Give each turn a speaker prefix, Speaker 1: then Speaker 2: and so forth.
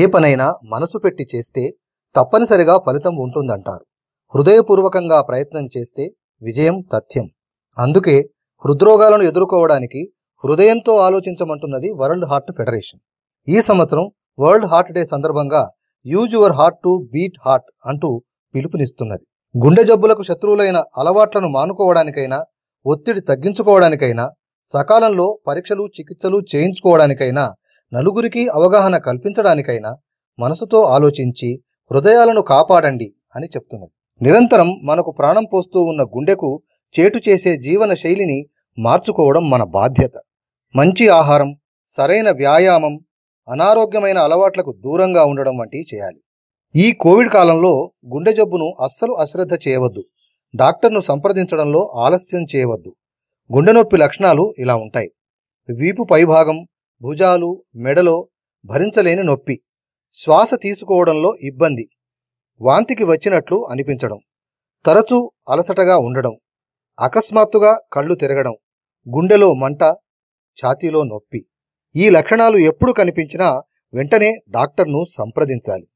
Speaker 1: ఏ పనైనా మనసు పెట్టి చేస్తే తప్పనిసరిగా ఫలితం ఉంటుందంటారు హృదయపూర్వకంగా ప్రయత్నం చేస్తే విజయం తథ్యం అందుకే హృద్రోగాలను ఎదుర్కోవడానికి హృదయంతో ఆలోచించమంటున్నది వరల్డ్ హార్ట్ ఫెడరేషన్ ఈ సంవత్సరం వరల్డ్ హార్ట్ డే సందర్భంగా use your heart to beat heart అంటూ పిలుపునిస్తున్నది గుండె జబ్బులకు శత్రువులైన అలవాట్లను మానుకోవడానికైనా ఒత్తిడి తగ్గించుకోవడానికైనా సకాలంలో పరీక్షలు చికిత్సలు చేయించుకోవడానికైనా నలుగురికి అవగాహన కల్పించడానికైనా మనసుతో ఆలోచించి హృదయాలను కాపాడండి అని చెప్తున్నది నిరంతరం మనకు ప్రాణం పోస్తూ ఉన్న గుండెకు చేటు చేసే జీవన శైలిని మార్చుకోవడం మన బాధ్యత మంచి ఆహారం సరైన వ్యాయామం అనారోగ్యమైన అలవాట్లకు దూరంగా ఉండడం వంటివి చేయాలి ఈ కోవిడ్ కాలంలో గుండె జబ్బును అస్సలు అశ్రద్ధ చేయవద్దు డాక్టర్ను సంప్రదించడంలో ఆలస్యం చేయవద్దు గుండె నొప్పి లక్షణాలు ఇలా ఉంటాయి వీపు పైభాగం భుజాలు మెడలో భరించలేని నొప్పి శ్వాస తీసుకోవడంలో ఇబ్బంది వాంతికి వచ్చినట్లు అనిపించడం తరచూ అలసటగా ఉండడం అకస్మాత్తుగా కళ్ళు తిరగడం గుండెలో మంట ఛాతీలో నొప్పి ఈ లక్షణాలు ఎప్పుడు కనిపించినా
Speaker 2: వెంటనే డాక్టర్ను సంప్రదించాలి